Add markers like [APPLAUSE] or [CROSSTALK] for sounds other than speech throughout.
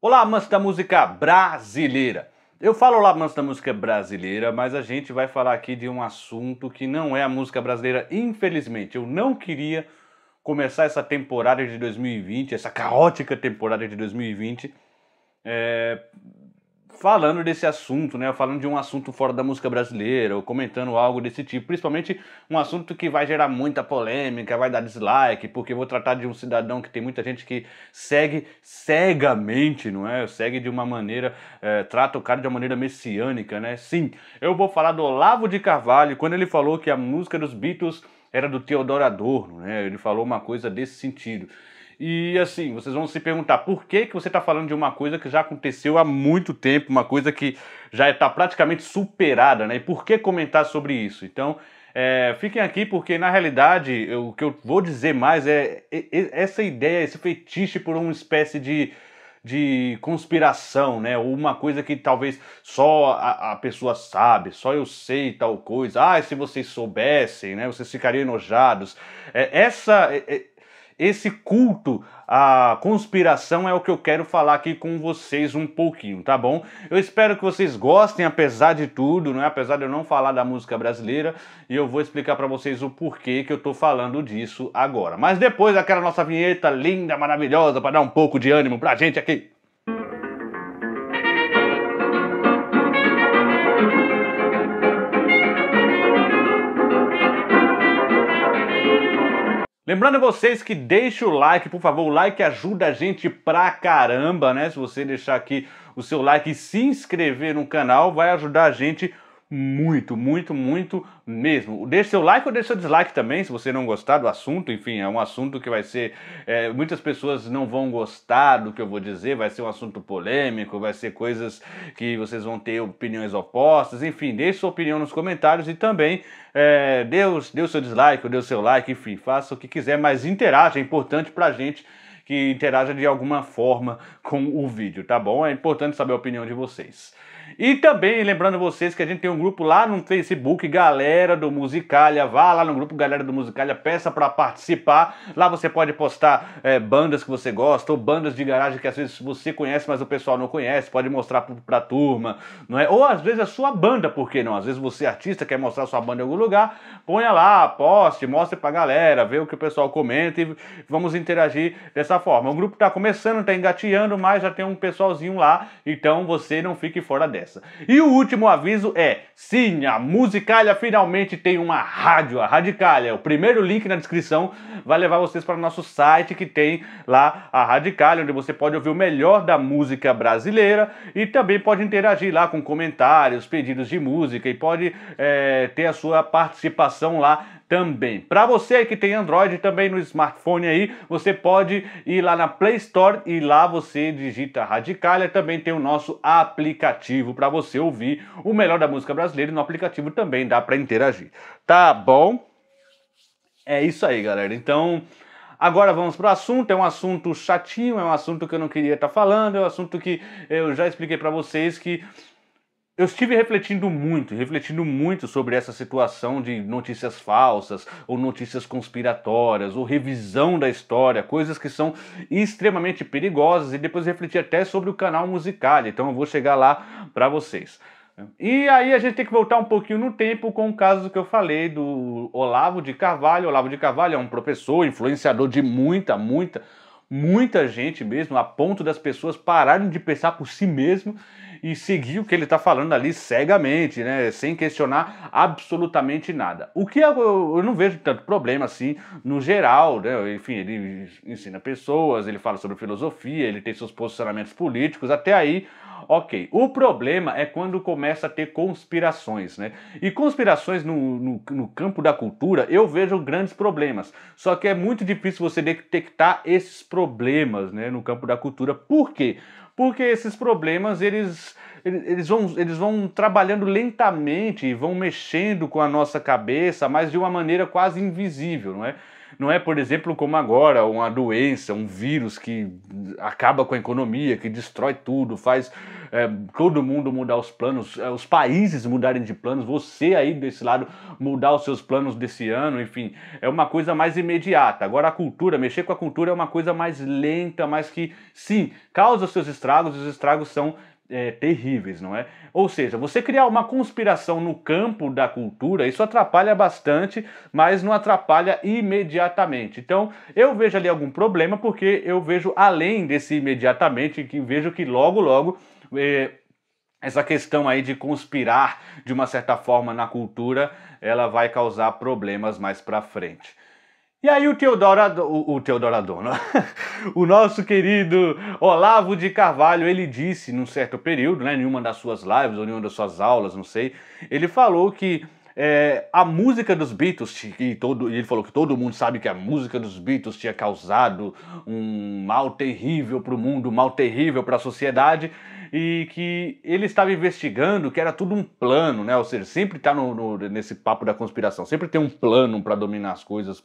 Olá, amantes da música brasileira. Eu falo olá, amantes da música brasileira, mas a gente vai falar aqui de um assunto que não é a música brasileira, infelizmente. Eu não queria começar essa temporada de 2020, essa caótica temporada de 2020, é, falando desse assunto, né? Falando de um assunto fora da música brasileira, ou comentando algo desse tipo, principalmente um assunto que vai gerar muita polêmica, vai dar dislike, porque eu vou tratar de um cidadão que tem muita gente que segue cegamente, não é? Segue de uma maneira, é, trata o cara de uma maneira messiânica, né? Sim, eu vou falar do Olavo de Carvalho quando ele falou que a música dos Beatles era do Teodoro Adorno, né? Ele falou uma coisa desse sentido. E assim, vocês vão se perguntar por que, que você está falando de uma coisa que já aconteceu há muito tempo, uma coisa que já está praticamente superada, né? E por que comentar sobre isso? Então, é, fiquem aqui porque na realidade eu, o que eu vou dizer mais é, é essa ideia, esse fetiche por uma espécie de de conspiração, né? Ou uma coisa que talvez só a, a, pessoa sabe, só eu sei tal coisa. Ah, se vocês soubessem, né? Vocês ficariam enojados. É, essa, é, é esse culto à conspiração é o que eu quero falar aqui com vocês um pouquinho, tá bom? Eu espero que vocês gostem, apesar de tudo, é apesar de eu não falar da música brasileira, e eu vou explicar para vocês o porquê que eu tô falando disso agora. Mas depois daquela nossa vinheta linda, maravilhosa, para dar um pouco de ânimo pra gente aqui. Lembrando vocês que deixa o like, por favor, o like ajuda a gente pra caramba, né? Se você deixar aqui o seu like e se inscrever no canal, vai ajudar a gente muito muito, muito, muito mesmo. Deixe seu like ou deixe seu dislike também, se você não gostar do assunto. Enfim, é um assunto que vai ser. É, muitas pessoas não vão gostar do que eu vou dizer, vai ser um assunto polêmico, vai ser coisas que vocês vão ter opiniões opostas. Enfim, deixe sua opinião nos comentários e também é, dê, o, dê o seu dislike ou dê o seu like, enfim, faça o que quiser, mas interaja, é importante pra gente que interaja de alguma forma com o vídeo, tá bom? É importante saber a opinião de vocês. E também lembrando vocês que a gente tem um grupo lá no Facebook, Galera do Musicalha. Vá lá no grupo Galera do Musicalha, peça para participar. Lá você pode postar é, bandas que você gosta ou bandas de garagem que às vezes você conhece, mas o pessoal não conhece. Pode mostrar para a turma, não é? Ou às vezes a sua banda, por que não? Às vezes você, artista, quer mostrar sua banda em algum lugar, ponha lá, poste, mostre a galera, vê o que o pessoal comenta e vamos interagir dessa forma. O grupo está começando, está engateando, mas já tem um pessoalzinho lá, então você não fique fora dela dessa. E o último aviso é: sim, a Musicalha finalmente tem uma rádio, a Radicalha. O primeiro link na descrição vai levar vocês para o nosso site que tem lá a Radicalha, onde você pode ouvir o melhor da música brasileira e também pode interagir lá com comentários, pedidos de música e pode é, ter a sua participação lá também. Para você que tem Android também no smartphone aí, você pode ir lá na Play Store e lá você digita Radicalia, também tem o nosso aplicativo para você ouvir o melhor da música brasileira no aplicativo também dá para interagir. Tá bom? É isso aí, galera. Então, Agora vamos para o assunto, é um assunto chatinho, é um assunto que eu não queria estar tá falando, é um assunto que eu já expliquei para vocês que eu estive refletindo muito, refletindo muito sobre essa situação de notícias falsas, ou notícias conspiratórias, ou revisão da história, coisas que são extremamente perigosas, e depois refleti até sobre o canal musical, então eu vou chegar lá para vocês. E aí a gente tem que voltar um pouquinho no tempo com o caso que eu falei do Olavo de Carvalho. Olavo de Carvalho é um professor, influenciador de muita, muita, muita gente mesmo, a ponto das pessoas pararem de pensar por si mesmo e seguir o que ele está falando ali cegamente, né? Sem questionar absolutamente nada. O que eu, eu não vejo tanto problema assim no geral, né? Enfim, ele ensina pessoas, ele fala sobre filosofia, ele tem seus posicionamentos políticos, até aí Ok, o problema é quando começa a ter conspirações, né? E conspirações no, no, no campo da cultura eu vejo grandes problemas. Só que é muito difícil você detectar esses problemas, né, no campo da cultura. Por quê? Porque esses problemas eles eles vão, eles vão trabalhando lentamente, vão mexendo com a nossa cabeça, mas de uma maneira quase invisível, não é? Não é, por exemplo, como agora, uma doença, um vírus que acaba com a economia, que destrói tudo, faz é, todo mundo mudar os planos, é, os países mudarem de planos, você aí desse lado mudar os seus planos desse ano, enfim, é uma coisa mais imediata. Agora a cultura, mexer com a cultura é uma coisa mais lenta, mas que sim, causa os seus estragos, os estragos são é, terríveis, não é? Ou seja, você criar uma conspiração no campo da cultura, isso atrapalha bastante, mas não atrapalha imediatamente. Então, eu vejo ali algum problema, porque eu vejo além desse imediatamente, que vejo que logo, logo. É, essa questão aí de conspirar de uma certa forma na cultura, ela vai causar problemas mais para frente. E aí o Teodorado, o, o Teodoro né? [LAUGHS] o nosso querido Olavo de Carvalho, ele disse num certo período, né, em uma das suas lives ou em uma das suas aulas, não sei, ele falou que é, a música dos Beatles, e todo, ele falou que todo mundo sabe que a música dos Beatles tinha causado um mal terrível para o mundo, um mal terrível para a sociedade, e que ele estava investigando que era tudo um plano, né? Ou seja, sempre está nesse papo da conspiração, sempre tem um plano para dominar as coisas,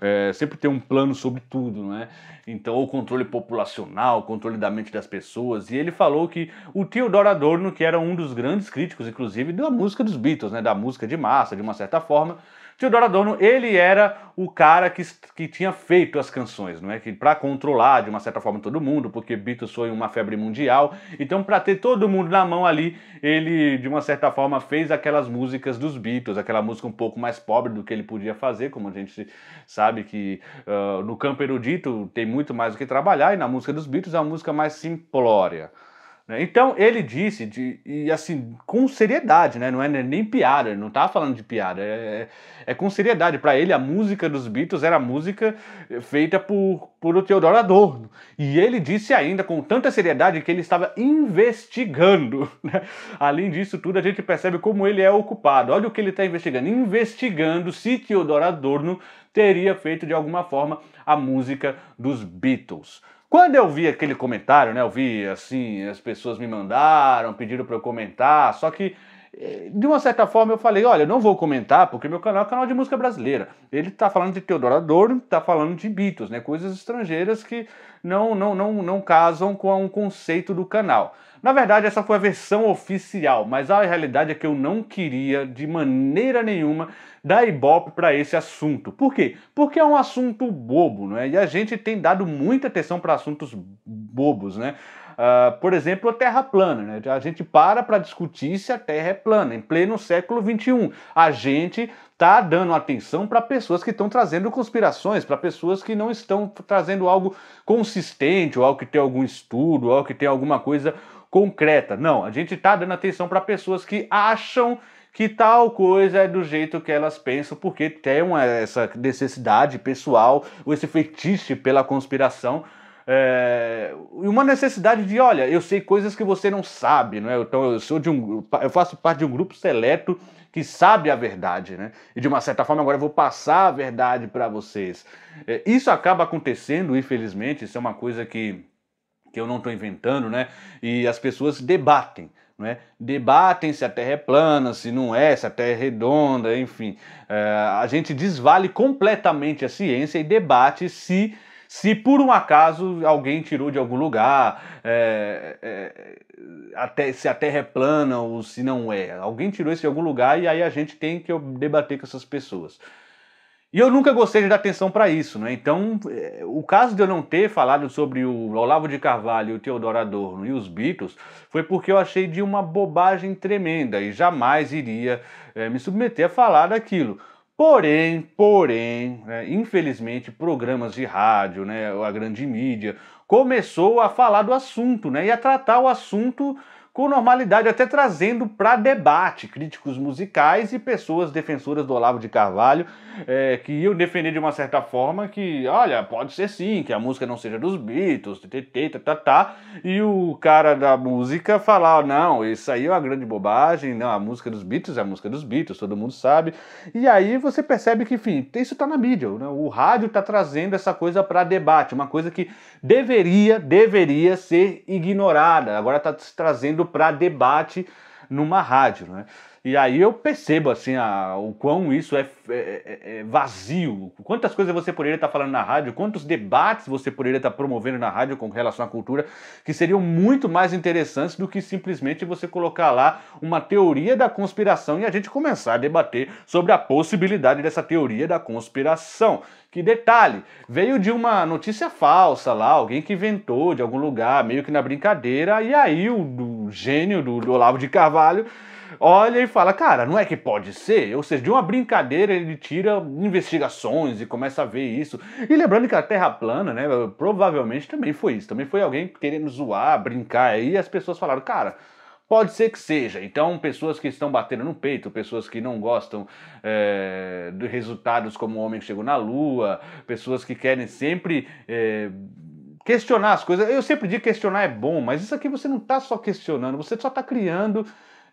é, sempre tem um plano sobre tudo, né? Então, o controle populacional, o controle da mente das pessoas. E ele falou que o Theodor Adorno, que era um dos grandes críticos, inclusive, da música dos Beatles, né? Da música de massa, de uma certa forma, Teodoro Adorno, ele era o cara que, que tinha feito as canções, não é? Que para controlar de uma certa forma todo mundo, porque Beatles foi uma febre mundial. Então, para ter todo mundo na mão ali, ele de uma certa forma fez aquelas músicas dos Beatles, aquela música um pouco mais pobre do que ele podia fazer, como a gente sabe que uh, no campo erudito tem muito mais o que trabalhar e na música dos Beatles é uma música mais simplória. Né? Então ele disse, de, e assim, com seriedade, né? não é nem piada, não tá falando de piada, é, é, é com seriedade. Para ele, a música dos Beatles era música eh, feita por, por o Adorno. E ele disse ainda com tanta seriedade que ele estava investigando. [LAUGHS] Né? Além disso tudo, a gente percebe como ele é ocupado. Olha o que ele está investigando: investigando se Teodoro Adorno teria feito de alguma forma a música dos Beatles. Quando eu vi aquele comentário, né? Eu vi assim, as pessoas me mandaram, pediram para eu comentar, só que eh, de uma certa forma eu falei, olha, eu não vou comentar porque meu canal é canal de música brasileira. Ele tá falando de Teodoro Adorno, tá falando de Beatles, né? Coisas estrangeiras que não não não não casam com o conceito do canal. Na verdade, essa foi a versão oficial, mas a realidade é que eu não queria de maneira nenhuma dar ibope para esse assunto. Por quê? Porque é um assunto bobo, né? E a gente tem dado muita atenção para assuntos bobos, né? Uh, por exemplo, a Terra plana. Né? A gente para para discutir se a Terra é plana, em pleno século XXI. A gente está dando atenção para pessoas que estão trazendo conspirações, para pessoas que não estão trazendo algo consistente, ou algo que tem algum estudo, ou algo que tem alguma coisa concreta. Não, a gente está dando atenção para pessoas que acham que tal coisa é do jeito que elas pensam, porque tem uma, essa necessidade pessoal, ou esse fetiche pela conspiração, é, uma necessidade de, olha, eu sei coisas que você não sabe, não é? Então eu sou de um, eu faço parte de um grupo seleto que sabe a verdade, né? E de uma certa forma agora eu vou passar a verdade para vocês. É, isso acaba acontecendo, infelizmente, isso é uma coisa que que eu não estou inventando, né? E as pessoas debatem. Né? Debatem se a Terra é plana, se não é, se a Terra é redonda, enfim. É, a gente desvale completamente a ciência e debate se se por um acaso alguém tirou de algum lugar, é, é, até, se a Terra é plana ou se não é. Alguém tirou isso de algum lugar e aí a gente tem que debater com essas pessoas. E eu nunca gostei de dar atenção para isso, né? Então, é, o caso de eu não ter falado sobre o Olavo de Carvalho, o Teodoro Adorno e os Beatles foi porque eu achei de uma bobagem tremenda e jamais iria é, me submeter a falar daquilo. Porém, porém, né, infelizmente, programas de rádio, né, a grande mídia, começou a falar do assunto, né, e a tratar o assunto com normalidade até trazendo para debate críticos musicais e pessoas defensoras do Olavo de Carvalho, é, que iam defender de uma certa forma que, olha, pode ser sim, que a música não seja dos Beatles, tê, tá, tá, e o cara da música falar, não, isso aí é uma grande bobagem, não, a música dos Beatles é a música dos Beatles, todo mundo sabe, e aí você percebe que, enfim, isso tá na mídia, né? o rádio tá trazendo essa coisa para debate, uma coisa que deveria, deveria ser ignorada, agora tá se trazendo para debate numa rádio, né? E aí eu percebo assim a, o quão isso é, é, é, é vazio, quantas coisas você poderia estar tá falando na rádio, quantos debates você poderia estar tá promovendo na rádio com relação à cultura que seriam muito mais interessantes do que simplesmente você colocar lá uma teoria da conspiração e a gente começar a debater sobre a possibilidade dessa teoria da conspiração. Que detalhe, veio de uma notícia falsa lá, alguém que inventou de algum lugar, meio que na brincadeira, e aí o, o gênio do, do Olavo de Carvalho olha e fala: Cara, não é que pode ser? Ou seja, de uma brincadeira ele tira investigações e começa a ver isso. E lembrando que a Terra plana, né? Provavelmente também foi isso. Também foi alguém querendo zoar, brincar. E as pessoas falaram: Cara Pode ser que seja. Então, pessoas que estão batendo no peito, pessoas que não gostam é, de resultados como o homem que chegou na lua, pessoas que querem sempre. É, questionar as coisas. Eu sempre digo que questionar é bom, mas isso aqui você não está só questionando, você só está criando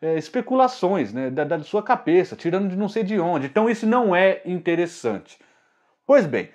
é, especulações né, da, da sua cabeça, tirando de não sei de onde. Então isso não é interessante. Pois bem,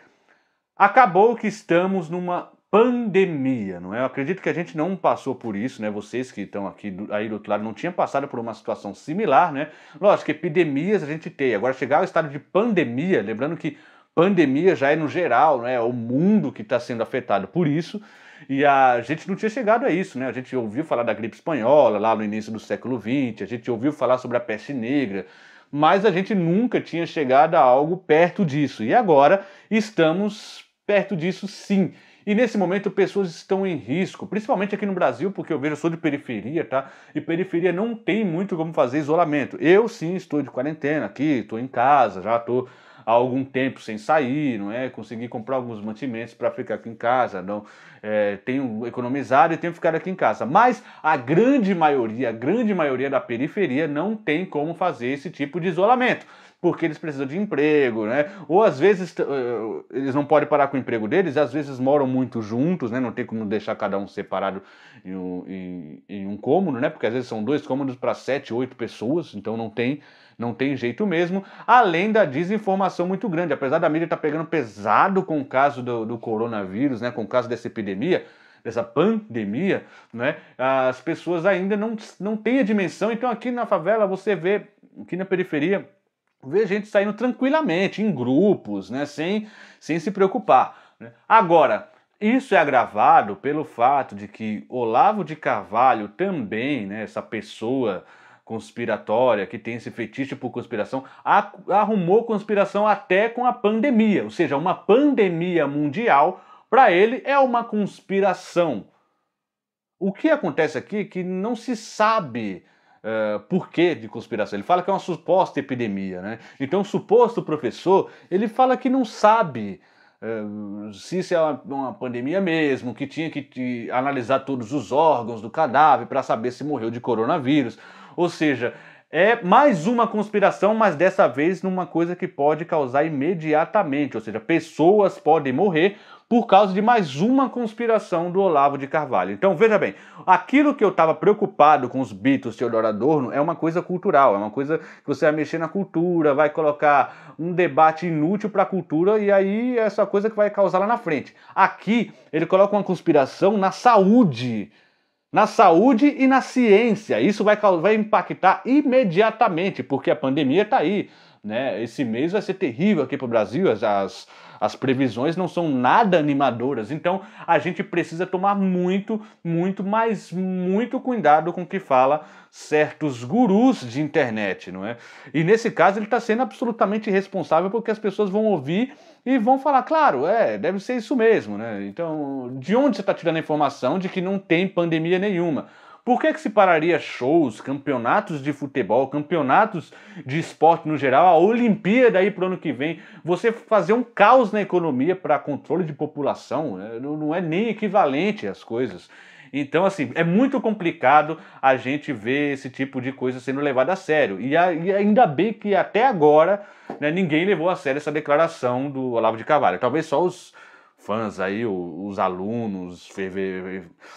acabou que estamos numa pandemia, não é? Eu acredito que a gente não passou por isso, né? Vocês que estão aqui do, aí do outro lado não tinham passado por uma situação similar, né? Lógico, epidemias a gente tem. Agora chegar ao estado de pandemia, lembrando que pandemia já é no geral, né? É o mundo que está sendo afetado por isso. E a gente não tinha chegado a isso, né? A gente ouviu falar da gripe espanhola lá no início do século XX, a gente ouviu falar sobre a peste negra, mas a gente nunca tinha chegado a algo perto disso. E agora estamos perto disso sim. E nesse momento pessoas estão em risco, principalmente aqui no Brasil, porque eu vejo, eu sou de periferia, tá? E periferia não tem muito como fazer isolamento. Eu sim estou de quarentena aqui, estou em casa, já estou há algum tempo sem sair, não é? Consegui comprar alguns mantimentos para ficar aqui em casa, não é, tenho economizado e tenho ficado aqui em casa. Mas a grande maioria, a grande maioria da periferia não tem como fazer esse tipo de isolamento porque eles precisam de emprego, né? Ou às vezes eh, eles não podem parar com o emprego deles, às vezes moram muito juntos, né? Não tem como deixar cada um separado em um, em, em um cômodo, né? Porque às vezes são dois cômodos para sete, oito pessoas, então não tem não tem jeito mesmo, além da desinformação muito grande. Apesar da mídia estar tá pegando pesado com o caso do, do coronavírus, né? Com o caso dessa epidemia, dessa pandemia, né, as pessoas ainda não, não têm a dimensão. Então, aqui na favela, você vê, aqui na periferia, vê gente saindo tranquilamente, em grupos, né? Sem, sem se preocupar. Né. Agora, isso é agravado pelo fato de que Olavo de Carvalho também, né, essa pessoa conspiratória que tem esse fetiche por conspiração, arrumou conspiração até com a pandemia, ou seja, uma pandemia mundial para ele é uma conspiração. O que acontece aqui é que não se sabe uh, porquê de conspiração. Ele fala que é uma suposta epidemia, né? Então, o suposto professor, ele fala que não sabe Uh, se isso é uma, uma, pandemia mesmo, que tinha que te, analisar todos os órgãos do cadáver para saber se morreu de coronavírus. Ou seja, é mais uma conspiração, mas dessa vez numa coisa que pode causar imediatamente, ou seja, pessoas podem morrer por causa de mais uma conspiração do Olavo de Carvalho. Então veja bem, aquilo que eu estava preocupado com os Beatles Teodoro Adorno é uma coisa cultural, é uma coisa que você vai mexer na cultura, vai colocar um debate inútil para a cultura e aí é essa coisa que vai causar lá na frente. Aqui ele coloca uma conspiração na saúde na saúde e na ciência. Isso vai, vai impactar imediatamente, porque a pandemia está aí. Né? Esse mês vai ser terrível aqui para o Brasil. As, as, as previsões não são nada animadoras, então a gente precisa tomar muito, muito, mas muito cuidado com o que fala certos gurus de internet, não é? E nesse caso ele está sendo absolutamente responsável porque as pessoas vão ouvir e vão falar, claro, é, deve ser isso mesmo, né? Então, de onde você está tirando a informação de que não tem pandemia nenhuma? Por que, é que se pararia shows, campeonatos de futebol, campeonatos de esporte no geral, a Olimpíada aí para o ano que vem? Você fazer um caos na economia para controle de população né? não, é nem equivalente às coisas. Então, assim, é muito complicado a gente ver esse tipo de coisa sendo levada a sério. E, e ainda bem que até agora né, ninguém levou a sério essa declaração do Olavo de Carvalho. Talvez só os fãs aí, os alunos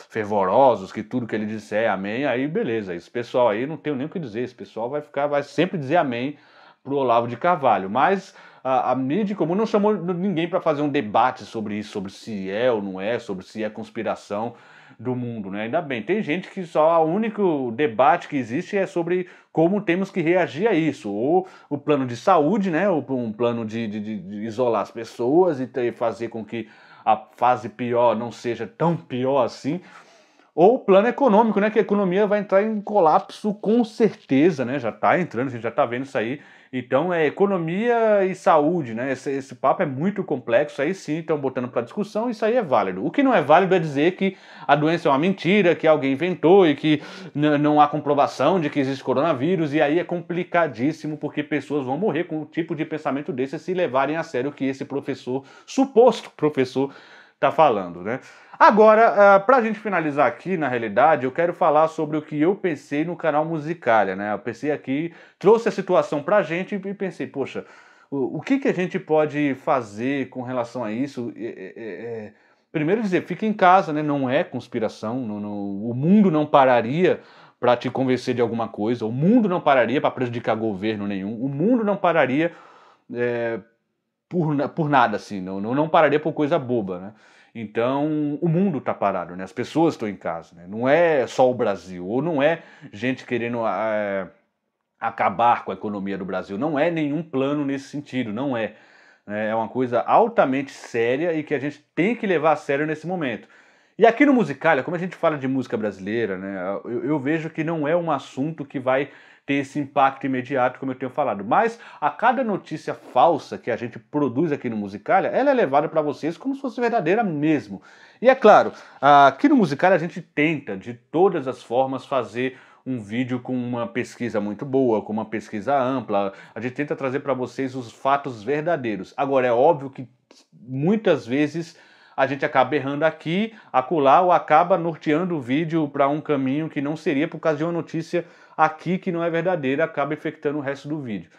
fervorosos, que tudo que ele disser é amém, aí beleza, esse pessoal aí não tem nem o que dizer, esse pessoal vai ficar, vai sempre dizer amém pro Olavo de Carvalho, mas a, a mídia comum não chamou ninguém para fazer um debate sobre isso, sobre se é ou não é, sobre se é conspiração, do mundo, né? Ainda bem, tem gente que só o único debate que existe é sobre como temos que reagir a isso, ou o plano de saúde, né? Ou um plano de, de, de isolar as pessoas e ter, fazer com que a fase pior não seja tão pior assim, ou o plano econômico, né? Que a economia vai entrar em colapso com certeza, né? Já está entrando, a gente já está vendo isso aí então, é economia e saúde, né? Esse, esse papo é muito complexo, aí sim estão botando para discussão, isso aí é válido. O que não é válido é dizer que a doença é uma mentira, que alguém inventou e que não há comprovação de que existe coronavírus, e aí é complicadíssimo, porque pessoas vão morrer com um tipo de pensamento desse se levarem a sério que esse professor, suposto professor, está falando, né? Agora, eh, para a gente finalizar aqui, na realidade, eu quero falar sobre o que eu pensei no canal Musicalia, né? Eu pensei aqui, trouxe a situação para a gente e pensei, poxa, o, o, que, que a gente pode fazer com relação a isso? É, é, é... Primeiro dizer, fica em casa, né? Não é conspiração, não, o mundo não pararia para te convencer de alguma coisa, o mundo não pararia para prejudicar governo nenhum, o mundo não pararia é, por, por nada, assim, não, não, não pararia por coisa boba, né? Então, o mundo está parado, né? As pessoas estão em casa, né? Não é só o Brasil, ou não é gente querendo ah, é, acabar com a economia do Brasil, não é nenhum plano nesse sentido, não é. Né? É uma coisa altamente séria e que a gente tem que levar a sério nesse momento. E aqui no Musicalia, como a gente fala de música brasileira, né, eu, eu, vejo que não é um assunto que vai ter esse impacto imediato, como eu tenho falado. Mas a cada notícia falsa que a gente produz aqui no Musicalia, ela é levada para vocês como se fosse verdadeira mesmo. E é claro, aqui no Musicalia a gente tenta, de todas as formas, fazer um vídeo com uma pesquisa muito boa, com uma pesquisa ampla. A gente tenta trazer para vocês os fatos verdadeiros. Agora, é óbvio que muitas vezes a gente acaba errando aqui, acolá, ou acaba norteando o vídeo para um caminho que não seria por causa de uma notícia aqui que não é verdadeira, acaba infectando o resto do vídeo.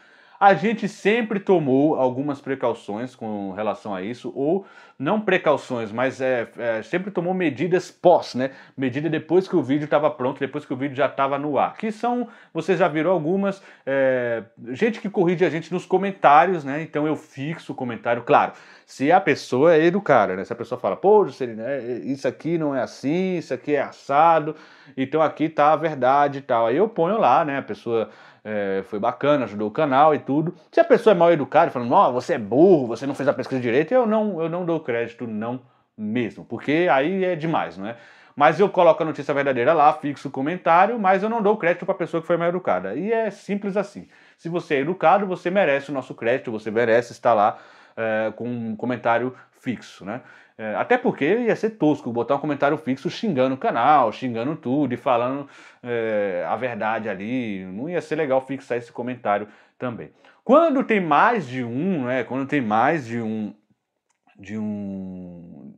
A gente sempre tomou algumas precauções com relação a isso, ou não precauções, mas é, é sempre tomou medidas pós, né? Medida depois que o vídeo estava pronto, depois que o vídeo já estava no ar. Que são, vocês já viram algumas, é, gente que corrige a gente nos comentários, né? Então eu fixo o comentário, claro, se a pessoa é educada, né? Se a pessoa fala, pô, Juscelino, é, é, isso aqui não é assim, isso aqui é assado, então aqui tá a verdade e tal. Aí eu ponho lá, né? A pessoa é, foi bacana, ajudou o canal e tudo. Se a pessoa é mal educada, falando, ó, oh, você é burro, você não fez a pesquisa direito, eu não, eu não dou crédito, não mesmo, porque aí é demais, não é? Mas eu coloco a notícia verdadeira lá, fixo o comentário, mas eu não dou crédito para a pessoa que foi mal educada. E é simples assim. Se você é educado, você merece o nosso crédito, você merece estar lá é, com um comentário fixo, né? É, até porque ia ser tosco botar um comentário fixo xingando o canal, xingando tudo e falando é, a verdade ali. Não ia ser legal fixar esse comentário também. Quando tem mais de um, né? Quando tem mais de um. De um.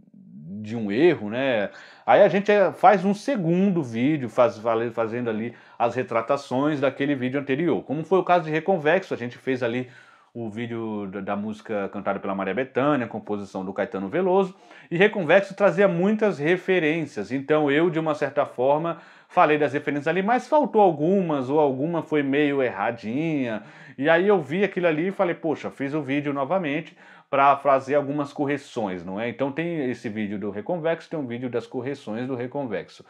De um erro, né? Aí a gente é, faz um segundo vídeo faz, fazendo ali as retratações daquele vídeo anterior. Como foi o caso de Reconvexo, a gente fez ali o vídeo da música cantada pela Maria Bethânia, composição do Caetano Veloso, e Reconvexo trazia muitas referências. Então eu, de uma certa forma, falei das referências ali, mas faltou algumas, ou alguma foi meio erradinha. E aí eu vi aquilo ali e falei, poxa, fiz o vídeo novamente para fazer algumas correções, não é? Então tem esse vídeo do Reconvexo, tem um vídeo das correções do Reconvexo.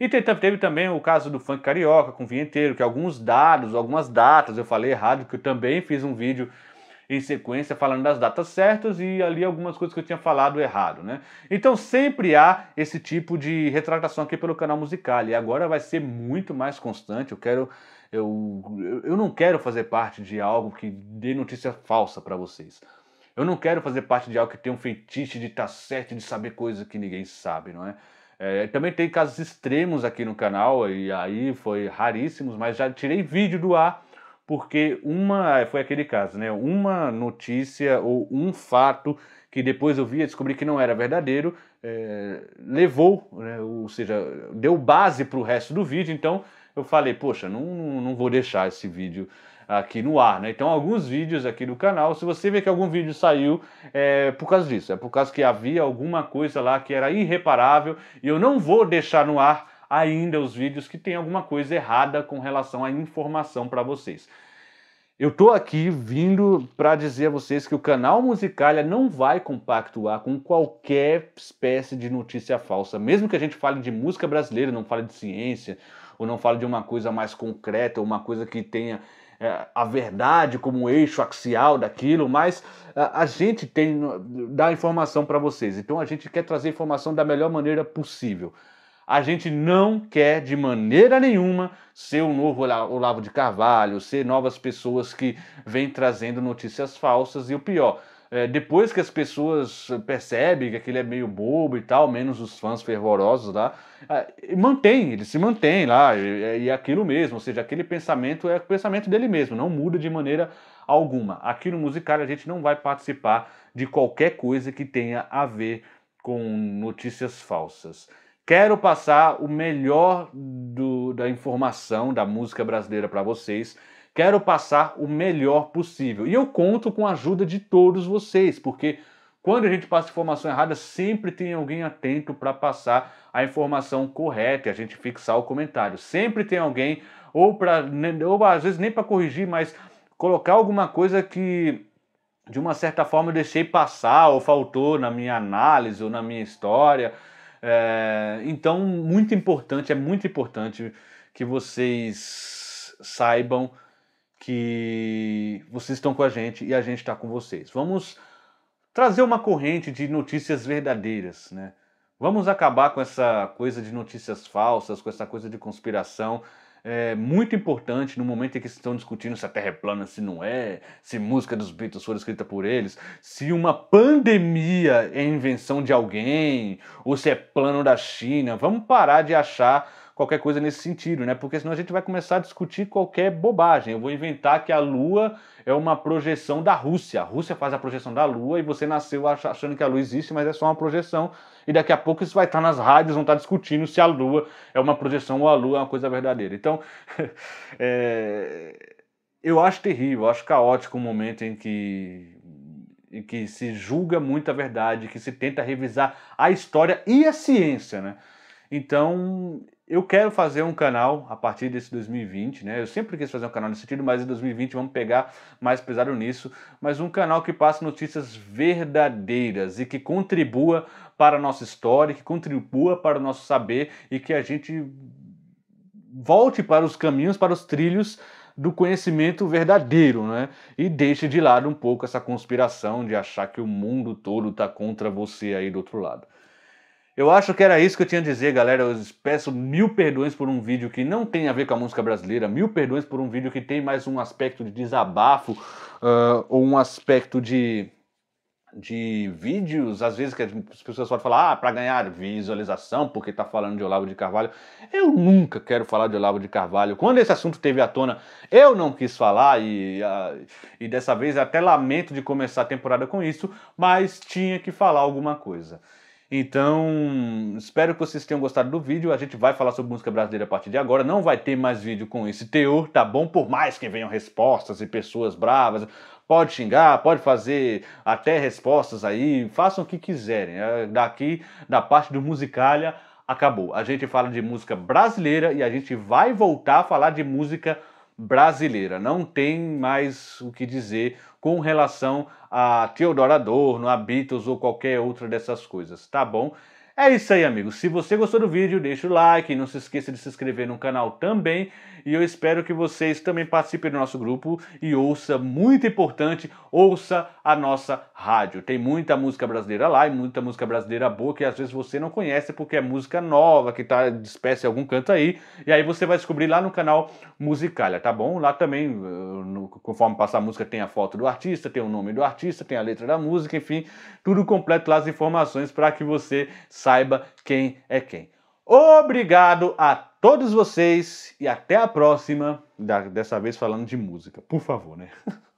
E teve também o caso do funk carioca com o vinheteiro, que alguns dados, algumas datas eu falei errado, que eu também fiz um vídeo em sequência falando das datas certas e ali algumas coisas que eu tinha falado errado, né? Então sempre há esse tipo de retratação aqui pelo canal musical e agora vai ser muito mais constante. Eu quero eu, eu não quero fazer parte de algo que dê notícia falsa para vocês. Eu não quero fazer parte de algo que tenha um feitiço de estar tá certo, de saber coisas que ninguém sabe, não é? é? Também tem casos extremos aqui no canal, e aí foi raríssimos, mas já tirei vídeo do ar porque uma ah, é, foi aquele caso, né? Uma notícia ou um fato que depois eu vi e descobri que não era verdadeiro, é, levou, né? ou seja, deu base para o resto do vídeo. Então eu falei, poxa, não, não vou deixar esse vídeo aqui no ar, né? Então alguns vídeos aqui do canal, se você vê que algum vídeo saiu, é por causa disso, é por causa que havia alguma coisa lá que era irreparável e eu não vou deixar no ar ainda os vídeos que tem alguma coisa errada com relação à informação para vocês. Eu tô aqui vindo para dizer a vocês que o canal Musicalia não vai compactuar com qualquer espécie de notícia falsa. Mesmo que a gente fale de música brasileira, não fale de ciência, ou não fale de uma coisa mais concreta, ou uma coisa que tenha é, a verdade como eixo axial daquilo, mas a, é, a gente tem dá informação para vocês. Então a gente quer trazer informação da melhor maneira possível. A gente não quer de maneira nenhuma ser o novo Olavo de Carvalho, ser novas pessoas que vêm trazendo notícias falsas e o pior. É, depois que as pessoas percebem que aquele é meio bobo e tal, menos os fãs fervorosos lá, é, mantém, ele se mantém lá, e, e aquilo mesmo, ou seja, aquele pensamento é o pensamento dele mesmo, não muda de maneira alguma. Aqui no Musical a gente não vai participar de qualquer coisa que tenha a ver com notícias falsas. Quero passar o melhor do, da informação da música brasileira para vocês. Quero passar o melhor possível. E eu conto com a ajuda de todos vocês, porque quando a gente passa informação errada, sempre tem alguém atento para passar a informação correta e a gente fixar o comentário. Sempre tem alguém, ou, pra, ou às vezes nem para corrigir, mas colocar alguma coisa que de uma certa forma eu deixei passar ou faltou na minha análise ou na minha história. É, então, muito importante, é muito importante que vocês saibam que vocês estão com a gente e a gente está com vocês. Vamos trazer uma corrente de notícias verdadeiras, né? Vamos acabar com essa coisa de notícias falsas, com essa coisa de conspiração é, muito importante no momento em que estão discutindo se a Terra é plana, se não é, se música dos Beatles foi escrita por eles, se uma pandemia é invenção de alguém ou se é plano da China. Vamos parar de achar qualquer coisa nesse sentido, né? Porque senão a gente vai começar a discutir qualquer bobagem. Eu vou inventar que a Lua é uma projeção da Rússia. A Rússia faz a projeção da Lua e você nasceu achando que a Lua existe, mas é só uma projeção e daqui a pouco isso vai estar nas rádios, vão estar discutindo se a Lua é uma projeção ou a Lua é uma coisa verdadeira. Então, [LAUGHS] é, eu acho terrível, eu acho caótico o um momento em que em que se julga muita verdade, que se tenta revisar a história e a ciência, né? Então, eu quero fazer um canal a partir desse 2020, né? Eu sempre quis fazer um canal nesse sentido, mas em 2020 vamos pegar mais pesado nisso. Mas um canal que passe notícias verdadeiras e que contribua para a nossa história, que contribua para o nosso saber e que a gente volte para os caminhos, para os trilhos do conhecimento verdadeiro, né? E deixe de lado um pouco essa conspiração de achar que o mundo todo está contra você aí do outro lado. Eu acho que era isso que eu tinha a dizer, galera. Eu peço mil perdões por um vídeo que não tem a ver com a música brasileira, mil perdões por um vídeo que tem mais um aspecto de desabafo uh, ou um aspecto de de vídeos, às vezes que as pessoas podem falar, ah, para ganhar visualização, porque tá falando de Olavo de Carvalho. Eu nunca quero falar de Olavo de Carvalho. Quando esse assunto teve à tona, eu não quis falar e, ah, e dessa vez até lamento de começar a temporada com isso, mas tinha que falar alguma coisa. Então, espero que vocês tenham gostado do vídeo. A gente vai falar sobre música brasileira a partir de agora. Não vai ter mais vídeo com esse teor, tá bom? Por mais que venham respostas e pessoas bravas, pode xingar, pode fazer até respostas aí, façam o que quiserem. É, daqui, da parte do Musicalha, acabou. A gente fala de música brasileira e a gente vai voltar a falar de música brasileira. Não tem mais o que dizer com relação a Theodor Adorno, a Beatles ou qualquer outra dessas coisas, tá bom? É isso aí, amigos. Se você gostou do vídeo, deixa o like, não se esqueça de se inscrever no canal também. E eu espero que vocês também participem do nosso grupo e ouça, muito importante, ouça a nossa rádio. Tem muita música brasileira lá e muita música brasileira boa que às vezes você não conhece porque é música nova, que está dispersa em algum canto aí. E aí você vai descobrir lá no canal Musicalha, tá bom? Lá também, eh, no, conforme passar a música, tem a foto do artista, tem o nome do artista, tem a letra da música, enfim, tudo completo lá as informações para que você saiba saiba quem é quem. Obrigado a todos vocês e até a próxima. Dessa vez falando de música, por favor, né? [LAUGHS]